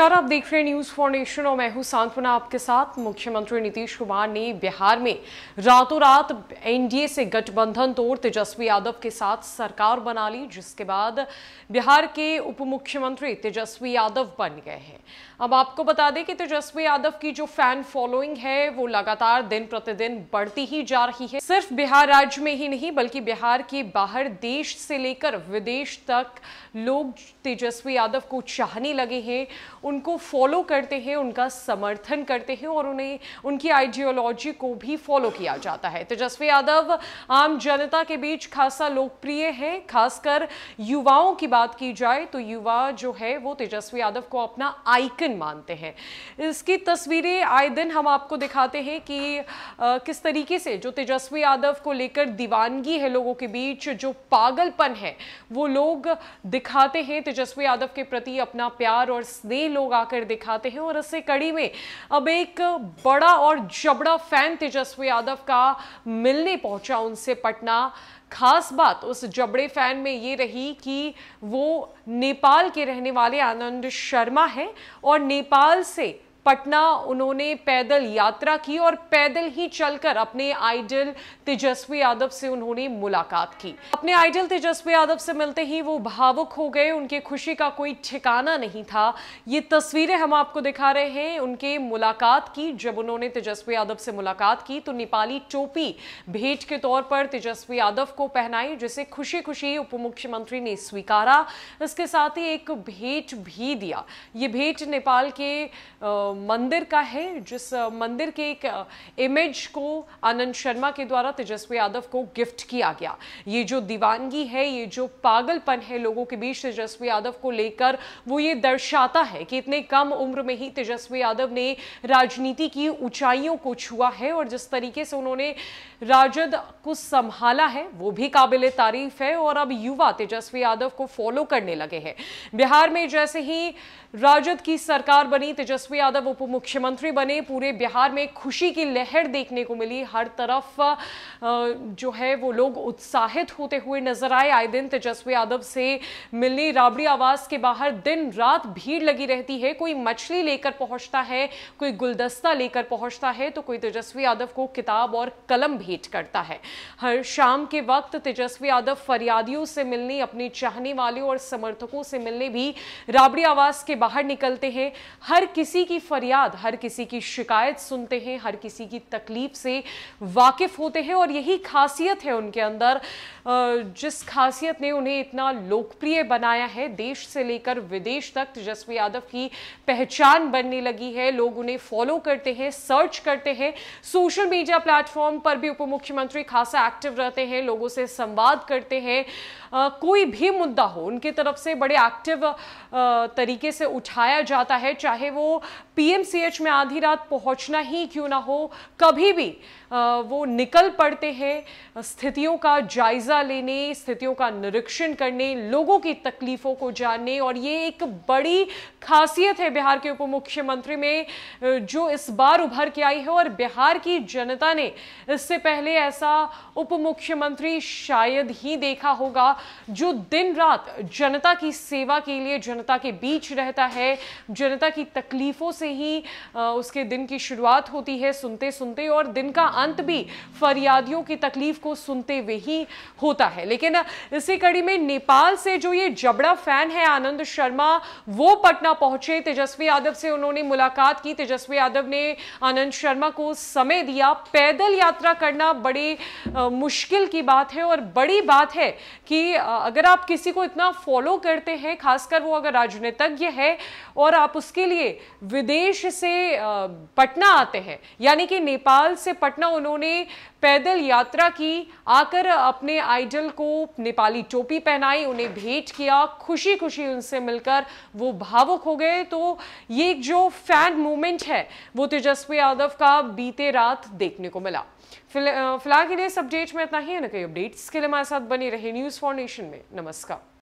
नमस्कार आप देख रहे हैं न्यूज फाउंडेशन और मैं हूं सांत्वना आपके साथ मुख्यमंत्री नीतीश कुमार ने बिहार में रातों रात एनडीए से गठबंधन तोड़ तेजस्वी यादव के साथ सरकार बना ली जिसके बाद बिहार के उप मुख्यमंत्री तेजस्वी यादव बन गए हैं अब आपको बता दें कि तेजस्वी यादव की जो फैन फॉलोइंग है वो लगातार दिन प्रतिदिन बढ़ती ही जा रही है सिर्फ बिहार राज्य में ही नहीं बल्कि बिहार के बाहर देश से लेकर विदेश तक लोग तेजस्वी यादव को चाहने लगे हैं उनको फॉलो करते हैं उनका समर्थन करते हैं और उन्हें उनकी आइडियोलॉजी को भी फॉलो किया जाता है तेजस्वी यादव आम जनता के बीच खासा लोकप्रिय है खासकर युवाओं की बात की जाए तो युवा जो है वो तेजस्वी यादव को अपना आइकन मानते हैं इसकी तस्वीरें आए दिन हम आपको दिखाते हैं कि आ, किस तरीके से जो तेजस्वी यादव को लेकर दीवानगी है लोगों के बीच जो पागलपन है वो लोग दिखाते हैं तेजस्वी यादव के प्रति अपना प्यार और स्नेह लोग आकर दिखाते हैं और इसी कड़ी में अब एक बड़ा और जबड़ा फैन तेजस्वी यादव का मिलने पहुंचा उनसे पटना खास बात उस जबड़े फैन में ये रही कि वो नेपाल के रहने वाले आनंद शर्मा हैं और नेपाल से पटना उन्होंने पैदल यात्रा की और पैदल ही चलकर अपने आइडल तेजस्वी यादव से उन्होंने मुलाकात की अपने आइडल तेजस्वी यादव से मिलते ही वो भावुक हो गए उनके खुशी का कोई ठिकाना नहीं था ये तस्वीरें हम आपको दिखा रहे हैं उनके मुलाकात की जब उन्होंने तेजस्वी यादव से मुलाकात की तो नेपाली टोपी भेंट के तौर पर तेजस्वी यादव को पहनाई जिसे खुशी खुशी उप मुख्यमंत्री ने स्वीकारा इसके साथ ही एक भेंट भी दिया ये भेंट नेपाल के आ, मंदिर का है जिस मंदिर के एक इमेज को आनंद शर्मा के द्वारा तेजस्वी यादव को गिफ्ट किया गया ये जो दीवानगी है ये जो पागलपन है लोगों के बीच तेजस्वी यादव को लेकर वो ये दर्शाता है कि इतने कम उम्र में ही तेजस्वी यादव ने राजनीति की ऊंचाइयों को छुआ है और जिस तरीके से उन्होंने राजद को संभाला है वो भी काबिल तारीफ है और अब युवा तेजस्वी यादव को फॉलो करने लगे हैं बिहार में जैसे ही राजद की सरकार बनी तेजस्वी यादव यादव मतलब उप मुख्यमंत्री बने पूरे बिहार में खुशी की लहर देखने को मिली हर तरफ जो है वो लोग उत्साहित होते हुए नजर आए आए दिन तेजस्वी यादव से मिलने राबड़ी आवास के बाहर दिन रात भीड़ लगी रहती है कोई मछली लेकर पहुंचता है कोई गुलदस्ता लेकर पहुंचता है तो कोई तेजस्वी यादव को किताब और कलम भेंट करता है हर शाम के वक्त तेजस्वी यादव फरियादियों से मिलने अपने चाहने वालों और समर्थकों से मिलने भी राबड़ी आवास के बाहर निकलते हैं हर किसी की फरियाद हर किसी की शिकायत सुनते हैं हर किसी की तकलीफ से वाकिफ होते हैं और यही खासियत है उनके अंदर जिस खासियत ने उन्हें इतना लोकप्रिय बनाया है देश से लेकर विदेश तक तेजस्वी यादव की पहचान बनने लगी है लोग उन्हें फॉलो करते हैं सर्च करते हैं सोशल मीडिया प्लेटफॉर्म पर भी उप मुख्यमंत्री खासा एक्टिव रहते हैं लोगों से संवाद करते हैं कोई भी मुद्दा हो उनकी तरफ से बड़े एक्टिव तरीके से उठाया जाता है चाहे वो पीएमसीएच में आधी रात पहुंचना ही क्यों ना हो कभी भी वो निकल पड़ते हैं स्थितियों का जायज़ा लेने स्थितियों का निरीक्षण करने लोगों की तकलीफ़ों को जानने और ये एक बड़ी खासियत है बिहार के उप मुख्यमंत्री में जो इस बार उभर के आई है और बिहार की जनता ने इससे पहले ऐसा उप मुख्यमंत्री शायद ही देखा होगा जो दिन रात जनता की सेवा के लिए जनता के बीच रहता है जनता की तकलीफ़ों से ही उसके दिन की शुरुआत होती है सुनते सुनते और दिन का अंत भी फरियादियों की तकलीफ को सुनते हुए ही होता है लेकिन इसी कड़ी में नेपाल से जो ये जबड़ा फैन है आनंद शर्मा वो पटना पहुंचे तेजस्वी यादव से उन्होंने मुलाकात की तेजस्वी यादव ने आनंद शर्मा को समय दिया पैदल यात्रा करना बड़ी आ, मुश्किल की बात है और बड़ी बात है कि आ, अगर आप किसी को इतना फॉलो करते हैं खासकर वो अगर राजनीतिज्ञ है और आप उसके लिए विदेश विदेश से पटना आते हैं यानी कि नेपाल से पटना उन्होंने पैदल यात्रा की आकर अपने आइडल को नेपाली टोपी पहनाई उन्हें भेंट किया खुशी खुशी उनसे मिलकर वो भावुक हो गए तो ये जो फैन मूवमेंट है वो तेजस्वी यादव का बीते रात देखने को मिला फिलहाल के लिए इस अपडेट में इतना ही है ना कई अपडेट्स के लिए हमारे साथ बनी रहे न्यूज़ फॉर नेशन में नमस्कार